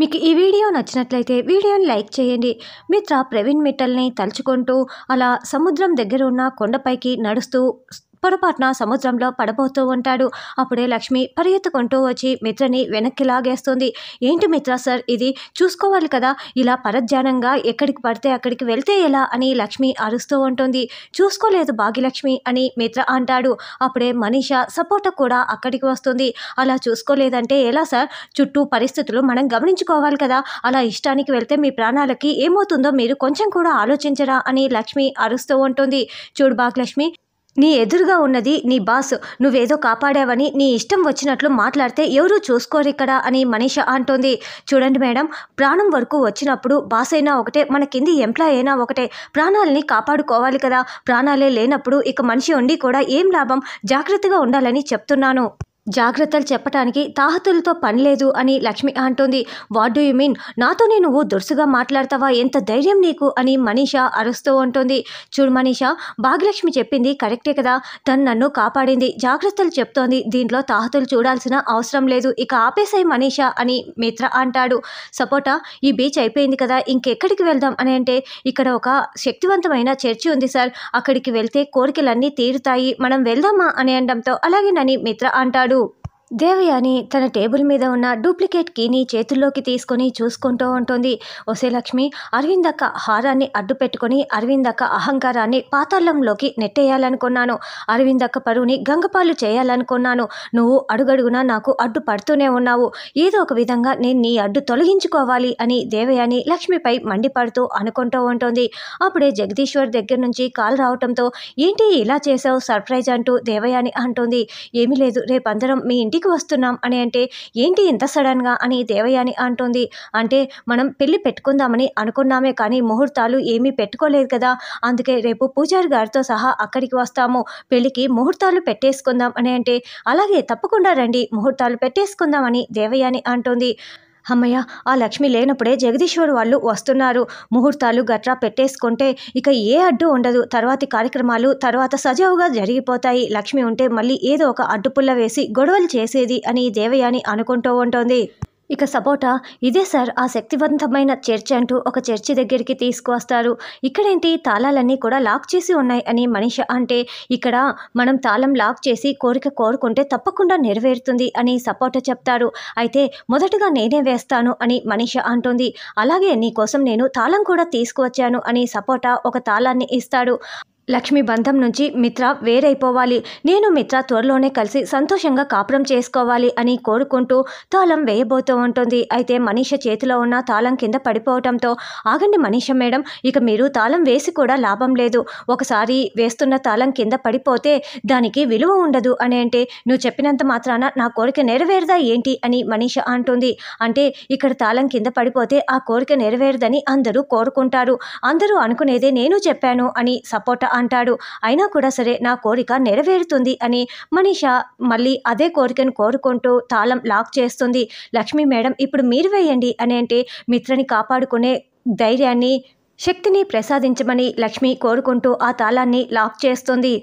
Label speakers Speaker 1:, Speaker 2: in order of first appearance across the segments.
Speaker 1: మీకు ఈ వీడియో నచ్చినట్లయితే వీడియోని లైక్ చేయండి మిత్ర ప్రవీణ్ మిట్టల్ని తలుచుకుంటూ అలా సముద్రం దగ్గర ఉన్న కొండపైకి నడుస్తూ పొరపాటున సముద్రంలో పడబోతూ ఉంటాడు అప్పుడే లక్ష్మి పరిగెత్తుకుంటూ వచ్చి మిత్రని వెనక్కి లాగేస్తుంది ఏంటి మిత్ర సార్ ఇది చూసుకోవాలి కదా ఇలా పరధ్యానంగా ఎక్కడికి పడితే అక్కడికి వెళ్తే ఎలా అని లక్ష్మి అరుస్తూ ఉంటుంది చూసుకోలేదు భాగ్యలక్ష్మి అని మిత్ర అంటాడు అప్పుడే మనీష సపోర్ట కూడా అక్కడికి వస్తుంది అలా చూసుకోలేదంటే ఎలా సార్ చుట్టూ పరిస్థితులు మనం గమనించుకోవాలి కదా అలా ఇష్టానికి వెళ్తే మీ ప్రాణాలకి ఏమవుతుందో మీరు కొంచెం కూడా ఆలోచించరా అని లక్ష్మి అరుస్తూ ఉంటుంది చూడు భాగ్యలక్ష్మి నీ ఎదురుగా ఉన్నది నీ బాస్ నువ్వేదో కాపాడావని నీ ఇష్టం వచ్చినట్లు మాట్లాడితే ఎవరూ చూసుకోరు ఇక్కడ అని మనీష అంటోంది చూడండి మేడం ప్రాణం వరకు వచ్చినప్పుడు బాస్ అయినా ఒకటే మన కింది ఎంప్లాయ్ అయినా ఒకటే ప్రాణాలని కాపాడుకోవాలి కదా ప్రాణాలే లేనప్పుడు ఇక మనిషి ఉండి కూడా ఏం లాభం జాగ్రత్తగా ఉండాలని చెప్తున్నాను జాగ్రత్తలు చెప్పటానికి తాహతులతో పనిలేదు అని లక్ష్మి అంటోంది వాట్ డూ యు మీన్ నాతోనే నువ్వు దురుసుగా మాట్లాడతావా ఎంత ధైర్యం నీకు అని మనీషా అరుస్తూ ఉంటుంది చూడు మనీషా భాగ్యలక్ష్మి చెప్పింది కరెక్టే కదా తను నన్ను కాపాడింది జాగ్రత్తలు చెప్తోంది దీంట్లో తాహతులు చూడాల్సిన అవసరం లేదు ఇక ఆపేసాయి మనీషా అని మిత్ర అంటాడు సపోటా ఈ బీచ్ అయిపోయింది కదా ఇంకెక్కడికి వెళ్దాం అని అంటే ఇక్కడ ఒక శక్తివంతమైన చర్చి ఉంది సార్ అక్కడికి వెళ్తే కోరికలన్నీ తీరుతాయి మనం వెళ్దామా అని అనడంతో అలాగే నని మిత్ర అంటాడు దేవయాని తన టేబుల్ మీద ఉన్న డూప్లికేట్ కీని చేతుల్లోకి తీసుకొని చూసుకుంటూ ఉంటుంది ఒసే లక్ష్మి అరవిందక్క హారాన్ని అడ్డు పెట్టుకొని అరవిందక్క అహంకారాన్ని పాతాళంలోకి నెట్టేయాలనుకున్నాను అరవిందక్క పరువుని గంగపాలు చేయాలనుకున్నాను నువ్వు అడుగడుగునా నాకు అడ్డు పడుతూనే ఉన్నావు ఏదో ఒక విధంగా నేను నీ అడ్డు తొలగించుకోవాలి అని దేవయాని లక్ష్మిపై మండిపడుతూ అనుకుంటూ ఉంటుంది అప్పుడే జగదీశ్వర్ దగ్గర నుంచి కాల్ రావటంతో ఏంటి ఇలా చేసావు సర్ప్రైజ్ అంటూ దేవయాని అంటుంది ఏమీ లేదు రేపందరం మీ ఇంటి ఇంటికి వస్తున్నాం అని అంటే ఏంటి ఇంత సడన్గా అని దేవయాని అంటుంది అంటే మనం పెళ్ళి పెట్టుకుందామని అనుకున్నామే కానీ ముహూర్తాలు ఏమీ పెట్టుకోలేదు కదా అందుకే రేపు పూజారి గారితో సహా అక్కడికి వస్తాము పెళ్ళికి ముహూర్తాలు పెట్టేసుకుందాం అని అంటే అలాగే తప్పకుండా రండి ముహూర్తాలు పెట్టేసుకుందామని దేవయాని అంటుంది అమ్మయ్య ఆ లక్ష్మి లేనప్పుడే జగదీశ్వర్ వాళ్ళు వస్తున్నారు ముహూర్తాలు గట్రా పెట్టేసుకుంటే ఇక ఏ అడ్డు ఉండదు తర్వాతి కార్యక్రమాలు తర్వాత సజావుగా జరిగిపోతాయి లక్ష్మి ఉంటే మళ్ళీ ఏదో ఒక అడ్డుపుల్ల వేసి గొడవలు చేసేది అని దేవయాని అనుకుంటూ ఉంటుంది ఇక సపోటా ఇదే సార్ ఆ శక్తివంతమైన చర్చి అంటూ ఒక చర్చి దగ్గరికి తీసుకువస్తారు ఇక్కడేంటి తాళాలన్నీ కూడా లాక్ చేసి ఉన్నాయి అని మనిష అంటే ఇక్కడ మనం తాళం లాక్ చేసి కోరిక కోరుకుంటే తప్పకుండా నెరవేరుతుంది అని సపోటా చెప్తారు అయితే మొదటగా నేనే వేస్తాను అని మనిష అంటుంది అలాగే నీకోసం నేను తాళం కూడా తీసుకువచ్చాను అని సపోటా ఒక తాళాన్ని ఇస్తాడు లక్ష్మి బంధం నుంచి మిత్ర వేరైపోవాలి నేను మిత్ర త్వరలోనే కలిసి సంతోషంగా కాపురం చేసుకోవాలి అని కోరుకుంటూ తాళం వేయబోతూ ఉంటుంది అయితే మనీష చేతిలో ఉన్న తాళం కింద పడిపోవటంతో ఆగండి మనీష మేడం ఇక మీరు తాళం వేసి కూడా లాభం లేదు ఒకసారి వేస్తున్న తాళం కింద పడిపోతే దానికి విలువ ఉండదు అని అంటే నువ్వు చెప్పినంత మాత్రాన నా కోరిక నెరవేరదా ఏంటి అని మనీష అంటుంది అంటే ఇక్కడ తాళం కింద పడిపోతే ఆ కోరిక నెరవేరదని అందరూ కోరుకుంటారు అందరూ అనుకునేదే నేను చెప్పాను అని సపోర్ట్ అంటాడు అయినా కూడా సరే నా కోరిక నెరవేరుతుంది అని మనీషా మళ్ళీ అదే కోరికను కోరుకుంటూ తాళం లాక్ చేస్తుంది లక్ష్మీ మేడం ఇప్పుడు మీరు వేయండి అని అంటే మిత్రని కాపాడుకునే ధైర్యాన్ని శక్తిని ప్రసాదించమని లక్ష్మి కోరుకుంటూ ఆ తాళాన్ని లాక్ చేస్తుంది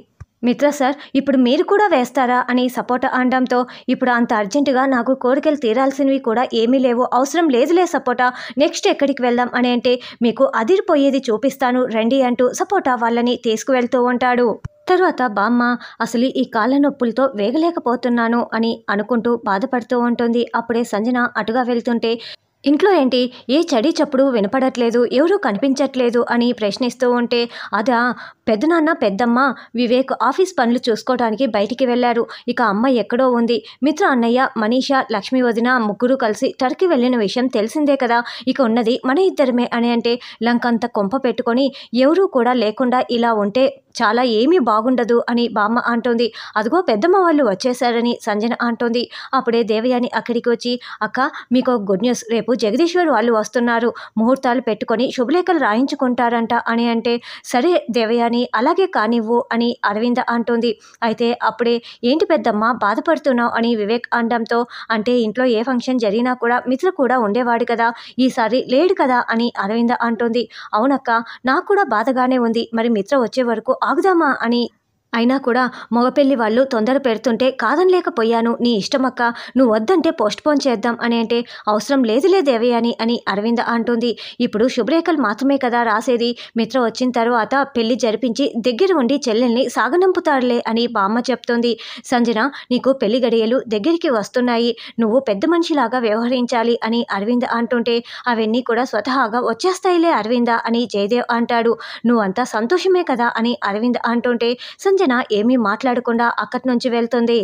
Speaker 1: మిత్రా సార్ ఇప్పుడు మీరు కూడా వేస్తారా అని సపోటా అనడంతో ఇప్పుడు అంత అర్జెంటుగా నాకు కోరికలు తీరాల్సినవి కూడా ఏమీ లేవు అవసరం లేదులే సపోటా నెక్స్ట్ ఎక్కడికి వెళ్దాం అని అంటే మీకు అదిరిపోయేది చూపిస్తాను రండి అంటూ సపోటా వాళ్ళని తీసుకువెళ్తూ ఉంటాడు తరువాత బామ్మ అసలు ఈ కాళ్ళ నొప్పులతో వేగలేకపోతున్నాను అని అనుకుంటూ బాధపడుతూ ఉంటుంది అప్పుడే సంజన అటుగా వెళ్తుంటే ఇంట్లో ఏంటి ఏ చడి చప్పుడు వినపడట్లేదు ఎవరూ కనిపించట్లేదు అని ప్రశ్నిస్తూ ఉంటే అదా పెద్దనాన్న పెద్దమ్మ వివేక్ ఆఫీస్ పనులు చూసుకోవడానికి బయటికి వెళ్ళారు ఇక అమ్మ ఎక్కడో ఉంది మిత్ర అన్నయ్య మనీషా లక్ష్మి వదిన ముగ్గురు కలిసి టర్కీ వెళ్ళిన విషయం తెలిసిందే కదా ఇక ఉన్నది మన ఇద్దరమే అని అంటే లంకంత కొంప పెట్టుకొని ఎవరూ కూడా లేకుండా ఇలా ఉంటే చాలా ఏమీ బాగుండదు అని బామ్మ అంటోంది అదిగో పెద్దమ్మ వాళ్ళు వచ్చేసారని సంజన అంటోంది అప్పుడే దేవయాని అక్కడికి వచ్చి అక్క మీకు గుడ్ న్యూస్ రేపు జగదీశ్వర్ వాళ్ళు వస్తున్నారు ముహూర్తాలు పెట్టుకొని శుభలేఖలు రాయించుకుంటారంట అని అంటే సరే దేవయాని అలాగే కానివ్వు అని అరవింద అంటోంది అయితే అప్పుడే ఏంటి పెద్దమ్మ బాధపడుతున్నావు అని వివేక్ అనడంతో అంటే ఇంట్లో ఏ ఫంక్షన్ జరిగినా కూడా మిత్ర కూడా ఉండేవాడు కదా ఈసారి లేడు కదా అని అరవింద అంటోంది అవునక్క నాకు కూడా బాధగానే ఉంది మరి మిత్ర వచ్చే వరకు अगोदर मां आणि అయినా కూడా మగపెళ్లి వాళ్ళు తొందర పెడుతుంటే కాదనలేకపోయాను నీ ఇష్టమక్క నువ్వు వద్దంటే పోస్ట్పోన్ చేద్దాం అని అంటే అవసరం లేదులే దేవయాని అని అరవింద అంటుంది ఇప్పుడు శుభ్రేఖలు మాత్రమే కదా రాసేది మిత్ర వచ్చిన తర్వాత పెళ్లి జరిపించి దగ్గర ఉండి చెల్లెల్ని సాగనంపుతాడులే అని బామ్మ చెప్తోంది సంజన నీకు పెళ్లి గడియలు దగ్గరికి వస్తున్నాయి నువ్వు పెద్ద మనిషిలాగా వ్యవహరించాలి అని అరవింద అంటుంటే అవన్నీ కూడా స్వతహాగా వచ్చేస్తాయిలే అరవింద అని జయదేవ్ అంటాడు నువ్వంతా సంతోషమే కదా అని అరవింద అంటుంటే సంజయ్ అంజన ఏమీ మాట్లాడకుండా అక్కడి నుంచి వెళ్తుంది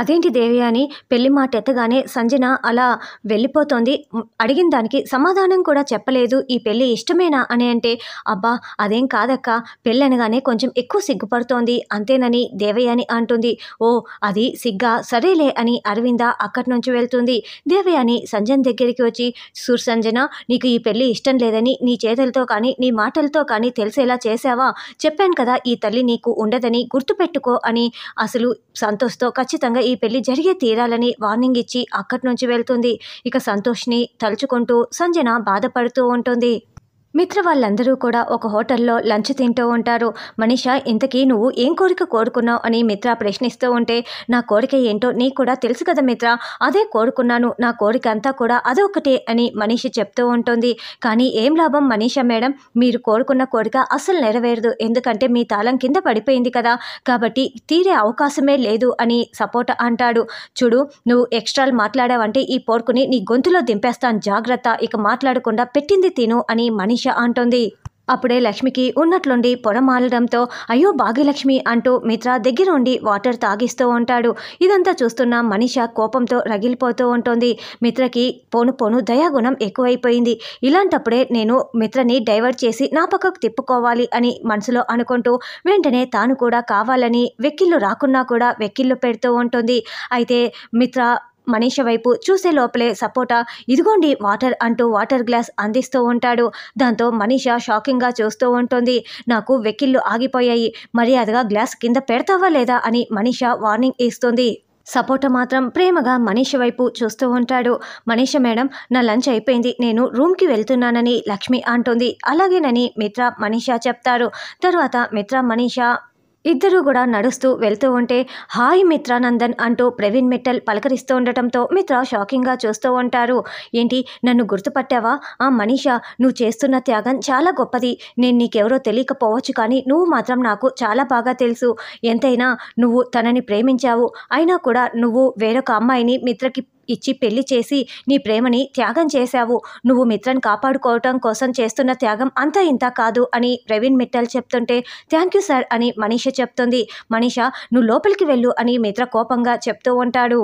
Speaker 1: అదేంటి దేవి అని పెళ్లి మాట ఎత్తగానే సంజన అలా వెళ్ళిపోతోంది అడిగిన దానికి సమాధానం కూడా చెప్పలేదు ఈ పెళ్ళి ఇష్టమేనా అని అంటే అబ్బా అదేం కాదక్క పెళ్ళి అనగానే కొంచెం ఎక్కువ సిగ్గుపడుతోంది అంతేనని దేవయాని అంటుంది ఓ అది సిగ్గా సరేలే అని అరవింద అక్కడి నుంచి వెళ్తుంది దేవయాని సంజన్ దగ్గరికి వచ్చి సూర్ సంజన నీకు ఈ పెళ్ళి ఇష్టం లేదని నీ చేతులతో కానీ నీ మాటలతో కానీ తెలిసేలా చేసావా చెప్పాను కదా ఈ తల్లి నీకు ఉండదని గుర్తుపెట్టుకో అని అసలు సంతోష్తో ఖచ్చితంగా ఈ పెళ్లి జరిగే తీరాలని వార్నింగ్ ఇచ్చి అక్కడి నుంచి వెళ్తుంది ఇక సంతోష్ని తలుచుకుంటూ సంజన బాధపడుతూ ఉంటుంది మిత్ర వాళ్ళందరూ కూడా ఒక హోటల్లో లంచ్ తింటూ ఉంటారు మనీషా ఇంతకీ నువ్వు ఏం కోరిక కోరుకున్నావు అని మిత్ర ప్రశ్నిస్తూ ఉంటే నా కోరిక ఏంటో నీకు కూడా తెలుసు కదా మిత్ర అదే కోరుకున్నాను నా కోరిక అంతా కూడా అదొకటే అని మనీష చెప్తూ ఉంటుంది కానీ ఏం లాభం మనీష మేడం మీరు కోరుకున్న కోరిక అస్సలు నెరవేరదు ఎందుకంటే మీ తాళం కింద పడిపోయింది కదా కాబట్టి తీరే అవకాశమే లేదు అని సపోర్ట్ అంటాడు చూడు నువ్వు ఎక్స్ట్రాలు మాట్లాడావంటే ఈ పోర్కుని నీ గొంతులో దింపేస్తాను జాగ్రత్త ఇక మాట్లాడకుండా పెట్టింది తిను అని మనీష భాగ్యలక్ష్య అంటోంది అప్పుడే లక్ష్మికి ఉన్నట్లుండి పొడమాలడంతో అయ్యో భాగ్యలక్ష్మి అంటూ మిత్ర దగ్గర ఉండి వాటర్ తాగిస్తూ ఉంటాడు ఇదంతా చూస్తున్న మనిష కోపంతో రగిలిపోతూ ఉంటుంది మిత్రకి పోను పోను దయాగుణం ఎక్కువైపోయింది ఇలాంటప్పుడే నేను మిత్రని డైవర్ట్ చేసి నా పక్కకు తిప్పుకోవాలి అని మనసులో అనుకుంటూ వెంటనే తాను కూడా కావాలని వెక్కిళ్ళు రాకున్నా కూడా వెక్కిళ్ళు పెడుతూ ఉంటుంది అయితే మిత్ర మనీష వైపు చూసే లోపలే సపోటా ఇదిగోండి వాటర్ అంటూ వాటర్ గ్లాస్ అందిస్తూ ఉంటాడు దాంతో మనీష షాకింగ్గా చూస్తూ ఉంటుంది నాకు వెకిళ్ళు ఆగిపోయాయి మర్యాదగా గ్లాస్ కింద పెడతావా లేదా అని మనీష వార్నింగ్ ఇస్తుంది సపోటా మాత్రం ప్రేమగా మనీష వైపు చూస్తూ ఉంటాడు మనీష మేడం నా లంచ్ అయిపోయింది నేను రూమ్కి వెళ్తున్నానని లక్ష్మి అంటుంది అలాగేనని మిత్ర మనీష చెప్తారు తర్వాత మిత్ర మనీష ఇద్దరూ కూడా నడుస్తూ వెళ్తూ ఉంటే హాయ్ మిత్రానందన్ అంటూ ప్రవీణ్ మిట్టల్ పలకరిస్తూ ఉండటంతో మిత్ర షాకింగ్గా చూస్తూ ఉంటారు ఏంటి నన్ను గుర్తుపట్టావా ఆ మనీషా నువ్వు చేస్తున్న త్యాగం చాలా గొప్పది నేను నీకెవరో తెలియకపోవచ్చు కానీ నువ్వు మాత్రం నాకు చాలా బాగా తెలుసు ఎంతైనా నువ్వు తనని ప్రేమించావు అయినా కూడా నువ్వు వేరొక అమ్మాయిని మిత్రకి ఇచ్చి పెళ్లి చేసి నీ ప్రేమని త్యాగం చేశావు నువ్వు మిత్రను కాపాడుకోవటం కోసం చేస్తున్న త్యాగం అంత ఇంత కాదు అని ప్రవీణ్ మిట్టల్ చెప్తుంటే థ్యాంక్ యూ సార్ అని మనీష చెప్తుంది మనీష నువ్వు లోపలికి వెళ్ళు అని మిత్ర కోపంగా చెప్తూ ఉంటాడు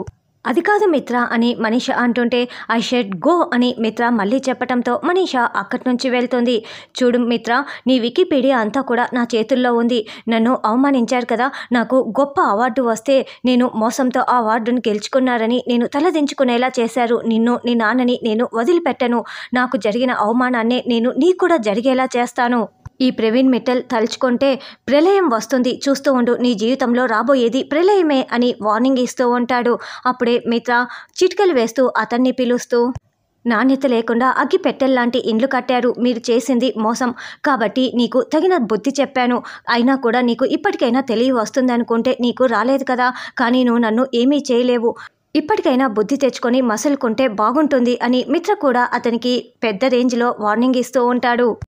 Speaker 1: అది కాదు మిత్ర అని మనీష అంటుంటే ఐ షెడ్ గో అని మిత్ర మళ్ళీ చెప్పటంతో మనీష అక్కడి నుంచి వెళ్తుంది చూడు మిత్ర నీ వికీపీడియా అంతా కూడా నా చేతుల్లో ఉంది నన్ను అవమానించారు కదా నాకు గొప్ప అవార్డు వస్తే నేను మోసంతో ఆ అవార్డును గెలుచుకున్నారని నేను తలదించుకునేలా చేశారు నిన్ను నీ నాన్నని నేను వదిలిపెట్టను నాకు జరిగిన అవమానాన్ని నేను నీ కూడా జరిగేలా చేస్తాను ఈ ప్రవీణ్ మిట్టల్ తలుచుకుంటే ప్రళయం వస్తుంది చూస్తూ ఉండు నీ జీవితంలో రాబోయేది ప్రళయమే అని వార్నింగ్ ఇస్తూ ఉంటాడు అప్పుడే మిత్ర చిటికలు వేస్తూ అతన్ని పిలుస్తూ నాణ్యత లేకుండా అగ్గి పెట్టెల్లాంటి ఇండ్లు కట్టారు మీరు చేసింది మోసం కాబట్టి నీకు తగిన బుద్ధి చెప్పాను అయినా కూడా నీకు ఇప్పటికైనా తెలివి వస్తుందనుకుంటే నీకు రాలేదు కదా కానీ నువ్వు నన్ను ఏమీ చేయలేవు ఇప్పటికైనా బుద్ధి తెచ్చుకొని మసలుకుంటే బాగుంటుంది అని మిత్ర కూడా అతనికి పెద్ద రేంజ్లో వార్నింగ్ ఇస్తూ ఉంటాడు